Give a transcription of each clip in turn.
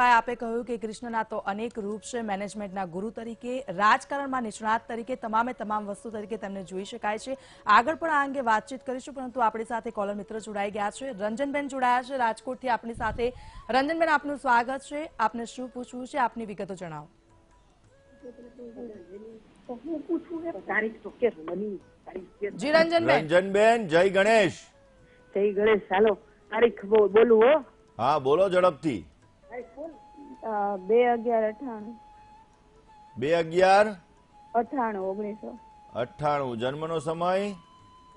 સતીશભાઈ આપે કહ્યું કે કૃષ્ણના તો અનેક રૂપ છે મેનેજમેન્ટના ગુરુ તરીકે રાજકારણમાં નિષ્ણાત તરીકે તમામે તમામ વસ્તુ તરીકે તેમને જોઈ શકાય છે આગળ પણ આ અંગે વાતચીત કરીશું પરંતુ આપણી સાથે કોલર મિત્ર જોડાઈ ગયા છે રંજનબેન જોડાયા છે રાજકોટથી આપણી સાથે રંજનબેન આપનું સ્વાગત છે આપને શું પૂછવું છે આપની વિગતો જણાવો જય ગણેશ જય ગણેશ ચાલો તારીખ બોલું હા બોલો ઝડપથી બે અગિયાર અઠાણું બે અગિયાર અઠાણું ઓગણીસો અઠાણું જન્મનો સમય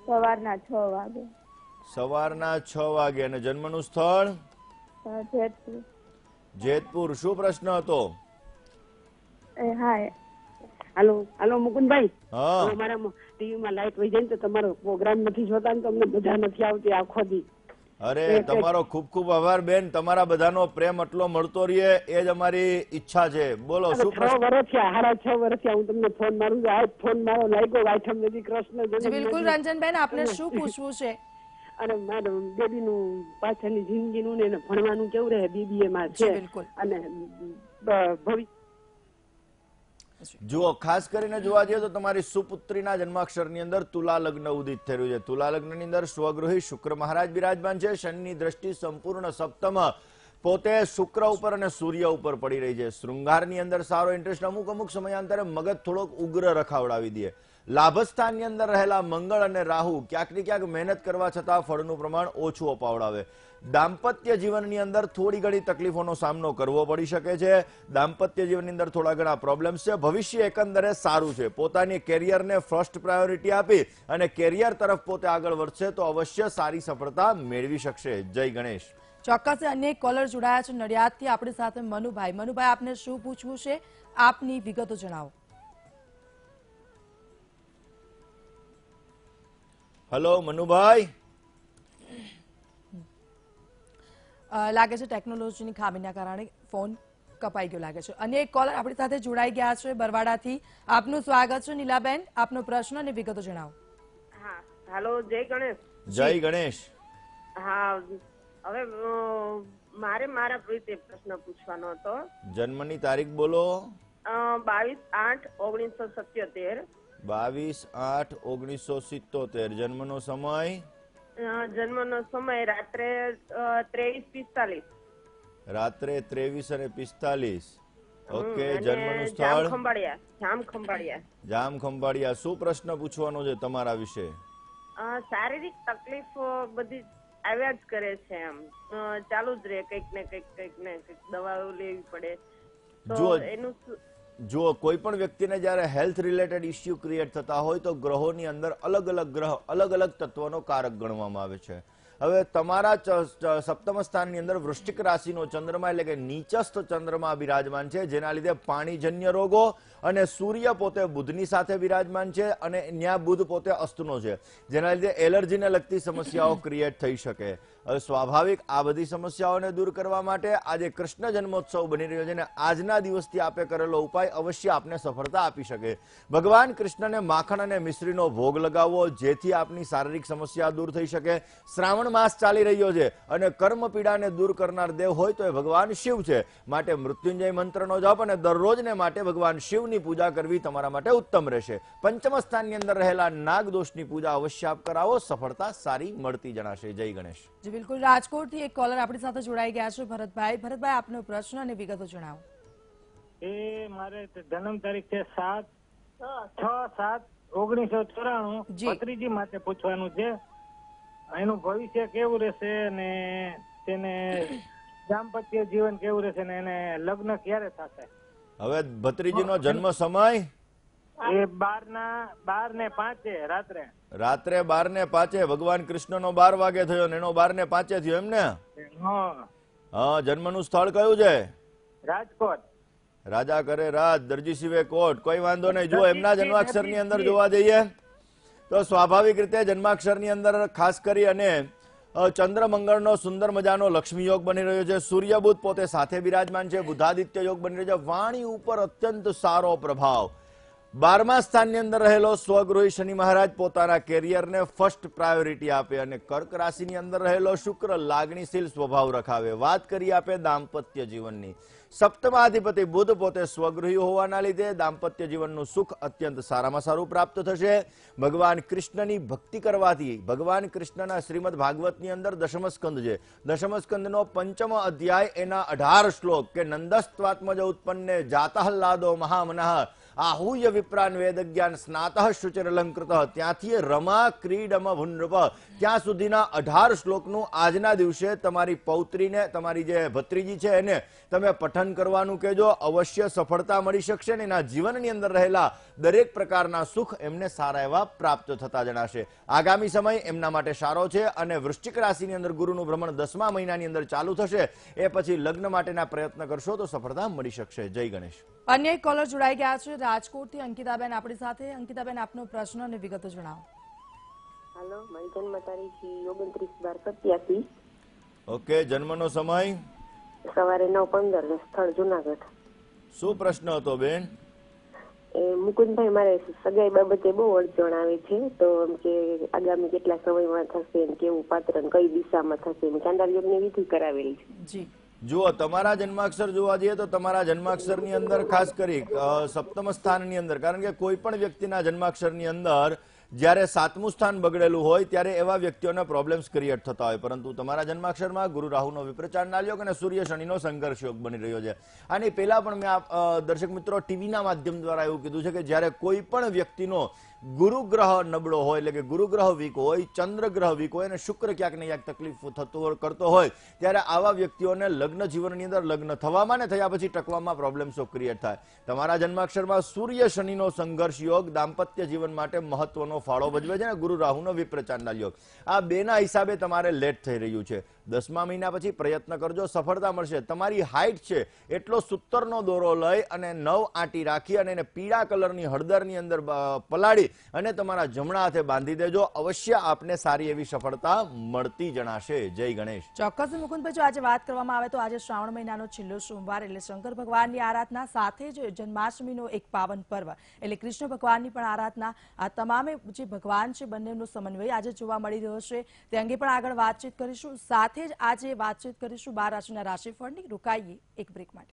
સવારના છ વાગે સવારના છ વાગે અને જન્મનું સ્થળ જેતપુર જેતપુર શું પ્રશ્ન હતો હા હાલો હાલો મુકુંદભાઈ અમારા ટીવીમાં લાઈટ વહી જાય તો તમારો પ્રોગ્રામ નથી જોતા તમને મજા નથી આવતી આખો દી અરે તમારો ખૂબ ખૂબ આભાર બેન તમારા બધાનો પ્રેમ એટલો મળતો રહે એ જ અમારી ઈચ્છા છે બોલો શું છ વર્ષ થયા સાડા છ વર્ષ થયા હું તમને ફોન મારું આજ ફોન મારો લાગ્યો વાઈઠમ દેવી કૃષ્ણ બિલકુલ રંજનબેન આપને શું પૂછવું છે અને બેબી નું પાછળની જિંદગી નું ને ભણવાનું કેવું રહે બીબીએ માં છે અને ભવિષ્ય જુઓ ખાસ કરીને જોવા જઈએ તો તમારી સુપુત્રીના જન્માક્ષરની અંદર તુલા લગ્ન ઉદિત થઈ છે તુલા લગ્નની અંદર સ્વગૃહી શુક્ર મહારાજ બિરાજમાન છે શનિની દ્રષ્ટિ સંપૂર્ણ સપ્તમ પોતે શુક્ર ઉપર અને સૂર્ય ઉપર પડી રહી છે શૃંગારની અંદર સારો ઇન્ટરેસ્ટ અમુક અમુક સમયાંતરે મગજ થોડોક ઉગ્ર રખાવડાવી દે લાભસ્થાનની અંદર રહેલા મંગળ અને રાહુ ક્યાંક ને ક્યાંક મહેનત કરવા છતાં ફળનું પ્રમાણ ઓછું અપાવડાવે દાંપત્ય જીવનની અંદર થોડી ઘણી તકલીફોનો સામનો કરવો પડી શકે છે દાંપત્ય જીવનની અંદર થોડા ઘણા પ્રોબ્લેમ્સ છે ભવિષ્ય એકંદરે સારું છે પોતાની કેરિયરને ફર્સ્ટ પ્રાયોરિટી આપી અને કેરિયર તરફ પોતે આગળ વધશે તો અવશ્ય સારી સફળતા મેળવી શકશે જય ગણેશ ચોક્કસ અનેક કોલર જોડાયા છે નડિયાદથી આપણી સાથે મનુભાઈ મનુભાઈ આપને શું પૂછવું છે આપની વિગતો જણાવો હલો મનુભાઈ લાગે છે ટેકનોલોજીની ખામીના કારણે ફોન કપાઈ ગયો લાગે છે અને એક કોલર આપણી સાથે જોડાઈ ગયા છે બરવાડાથી આપનું સ્વાગત છે નીલાબેન આપનો પ્રશ્ન અને વિગતો જણાવો હા હાલો જય ગણેશ જય ગણેશ હા હવે મારે મારા રીતે પ્રશ્ન પૂછવાનો હતો જન્મની તારીખ બોલો બાવીસ આઠ ઓગણીસો સત્યોતેર બાવીસ આઠ ઓગણીસો સિત્તોતેર જન્મ નો સમય જન્મ નો સમય રાત્રે ત્રેવીસ પિસ્તાલીસ રાત્રે ત્રેવીસ અને પિસ્તાલીસ ઓકે જન્મનું સ્થળ જામ ખંભાળિયા શું પ્રશ્ન પૂછવાનો છે તમારા વિશે શારીરિક તકલીફ બધી આવ્યા જ કરે છે એમ ચાલુ જ રહે કંઈક ને કંઈક કંઈક ને કઈક દવાઓ લેવી પડે જો એનું જો કોઈ પણ વ્યક્તિને જ્યારે હેલ્થ રિલેટેડ ઇસ્યુ ક્રિએટ થતા હોય તો ગ્રહોની અંદર અલગ અલગ ગ્રહ અલગ અલગ તત્વોનો કારક ગણવામાં આવે છે હવે તમારા સપ્તમ સ્થાનની અંદર વૃશ્ચિક રાશિનો ચંદ્રમા એટલે કે નીચસ્થ ચંદ્રમા બિરાજમાન છે જેના લીધે પાણીજન્ય રોગો અને સૂર્ય પોતે બુધની સાથે બિરાજમાન છે અને ન્યા બુધ પોતે અસ્તનો છે જેના લીધે એલર્જીને લગતી સમસ્યાઓ ક્રિએટ થઈ શકે સ્વાભાવિક આ બધી સમસ્યાઓને દૂર કરવા માટે આજે કૃષ્ણ જન્મોત્સવ બની રહ્યો છે અને આજના દિવસથી આપે કરેલો ઉપાય અવશ્ય આપને સફળતા આપી શકે ભગવાન કૃષ્ણને માખણ અને મિશ્રીનો ભોગ લગાવવો જેથી આપની શારીરિક સમસ્યા દૂર થઈ શકે શ્રાવણ માસ ચાલી રહ્યો છે અને કર્મ પીડાને દૂર કરનાર દેવ હોય તો એ ભગવાન શિવ છે માટે મૃત્યુંજય મંત્રનો જપ અને દરરોજને માટે ભગવાન શિવની પૂજા કરવી તમારા માટે ઉત્તમ રહેશે પંચમ સ્થાનની અંદર રહેલા નાગદોષની પૂજા અવશ્ય આપ કરાવો સફળતા સારી મળતી જણાશે જય ગણેશ જે બિલકુલ રાજકોટથી એક કોલર આપણી સાથે જોડાઈ ગયા છે ભરતભાઈ ભરતભાઈ આપનો પ્રશ્ન અને વિગતો જણાવો એ મારે જન્મ તારીખ છે સાત છ સાત ઓગણીસો ચોરાણું ભત્રીજી માટે પૂછવાનું છે એનું ભવિષ્ય કેવું રહેશે અને તેને દાંપત્ય જીવન કેવું રહેશે અને એને લગ્ન ક્યારે થશે હવે ભત્રીજી નો જન્મ સમય રાત્રે બાર ને પાંચે ભગવાન કૃષ્ણનો બાર વાગે થયો એનો બાર ને પાંચે થયો એમ ને હા સ્થળ કયું છે રાજકોટ રાજા કરે રાજ દરજી શિવે કોટ કોઈ વાંધો નહીં જો એમના જન્માક્ષર ની અંદર જોવા જઈએ તો સ્વાભાવિક રીતે જન્માક્ષર ની અંદર ખાસ કરી અને નો સુંદર મજાનો લક્ષ્મી યોગ બની રહ્યો છે સૂર્યબુદ્ધ પોતે સાથે બિરાજમાન છે બુધાદિત્ય યોગ બની રહ્યો છે વાણી ઉપર અત્યંત સારો પ્રભાવ બારમા સ્થાનની અંદર રહેલો સ્વગૃહી શનિ મહારાજ પોતાના કેરિયરને ફર્સ્ટ પ્રાયોરિટી આપે અને કર્ક રાશિની અંદર રહેલો શુક્ર લાગણીશીલ સ્વભાવ રખાવે વાત કરી આપે દાંપત્ય જીવનની સપ્તમાધિપતિ બુદ્ધ પોતે સ્વગૃહી હોવાના લીધે દાંપત્ય જીવનનું સુખ અત્યંત સારામાં સારું પ્રાપ્ત થશે ભગવાન કૃષ્ણની ભક્તિ કરવાથી ભગવાન કૃષ્ણના શ્રીમદ ભાગવતની અંદર દશમસ્કંદ છે દશમસ્કંદનો પંચમ અધ્યાય એના અઢાર શ્લોક કે નંદસ્ત્વાત્મજ ઉત્પન્ને જાતઃ લાદો મહામનાહ આહુય વિપ્રાન વેદજ્ઞાન સ્નાત શુચિરલંકૃત ત્યાંથી રમા ક્રીડમ ભુનૃપ ત્યાં સુધીના અઢાર શ્લોકનું આજના દિવસે તમારી પૌત્રીને તમારી જે ભત્રીજી છે એને તમે પઠન કરવાનું કહેજો અવશ્ય સફળતા મળી શકશે ને એના જીવનની અંદર રહેલા દરેક પ્રકારના સુખ એમને સારા એવા પ્રાપ્ત થતા જણાશે આગામી સમય એમના માટે સારો છે અને વૃશ્ચિક રાશિની અંદર ગુરુનું ભ્રમણ દસમા મહિનાની અંદર ચાલુ થશે એ પછી લગ્ન માટેના પ્રયત્ન કરશો તો સફળતા મળી શકશે જય ગણેશ અન્ય કોલર જોડાઈ ગયા છે રાજકોટથી અંકિતાબેન આપણી સાથે અંકિતાબેન આપનો પ્રશ્ન અને વિગતો જણાવો હેલો મારી જન્મ તારીખ ઓગણત્રીસ બાર સત્યાસી ઓકે જન્મનો સમય સવારે નવ પંદર સ્થળ જુનાગઢ શું પ્રશ્ન હતો બેન એ મુકુંદભાઈ મારે સગાઈ બાબતે બહુ અડચણ આવે છે તો એમ કે આગામી કેટલા સમયમાં થશે એમ કેવું પાત્ર કઈ દિશામાં થશે એમ ચાંદાલ યોગની વિધિ કરાવેલી છે જી જુઓ તમારા જન્માક્ષર જોવા જઈએ તો તમારા જન્માક્ષરની અંદર ખાસ કરી સપ્તમ સ્થાનની અંદર કારણ કે કોઈ પણ વ્યક્તિના જન્માક્ષરની અંદર જ્યારે સાતમું સ્થાન બગડેલું હોય ત્યારે એવા વ્યક્તિઓને પ્રોબ્લેમ્સ ક્રિએટ થતા હોય પરંતુ તમારા જન્માક્ષરમાં ગુરુ રાહુનો વિપ્રચાર નાલ્યોગ અને સૂર્ય શનિનો સંઘર્ષ યોગ બની રહ્યો છે અને પહેલા પણ મેં દર્શક મિત્રો ટીવીના માધ્યમ દ્વારા એવું કીધું છે કે જ્યારે કોઈ પણ વ્યક્તિનો ગુરુગ્રહ નબળો હોય એટલે કે ગુરુગ્રહ વીક હોય ચંદ્રગ્રહ વીક હોય અને શુક્ર ક્યાંક ને ક્યાંક તકલીફ થતો કરતો હોય ત્યારે આવા વ્યક્તિઓને લગ્ન જીવનની અંદર લગ્ન થવામાં ને થયા પછી ટકવામાં પ્રોબ્લેમ્સો ક્રિએટ થાય તમારા જન્માક્ષરમાં સૂર્ય શનિનો સંઘર્ષ યોગ દાંપત્ય જીવન માટે મહત્વનો ફાળો ભજવે છે અને ગુરુ રાહુ રાહુનો વિપ્રચારના યોગ આ બે ના હિસાબે તમારે લેટ થઈ રહ્યું છે દસમા મહિના પછી પ્રયત્ન કરજો સફળતા મળશે તમારી હાઇટ છે એટલો સૂતરનો દોરો લઈ અને નવ આંટી રાખી અને એને પીળા કલરની હળદરની અંદર પલાળી અને તમારા જમણા હાથે બાંધી દેજો અવશ્ય આપને સારી એવી સફળતા મળતી જણાશે જય ગણેશ ચોક્કસ મુકુંદભાઈ જો આજે વાત કરવામાં આવે તો આજે શ્રાવણ મહિનાનો છેલ્લો સોમવાર એટલે શંકર ભગવાનની આરાધના સાથે જ જન્માષ્ટમીનો એક પાવન પર્વ એટલે કૃષ્ણ ભગવાનની પણ આરાધના આ તમામે જે ભગવાન છે બંનેનો સમન્વય આજે જોવા મળી રહ્યો છે તે અંગે પણ આગળ વાતચીત કરીશું સાથે સાથે જ આજે વાતચીત કરીશું બાર રાશિના રાશિફળની રોકાઈએ એક બ્રેક માટે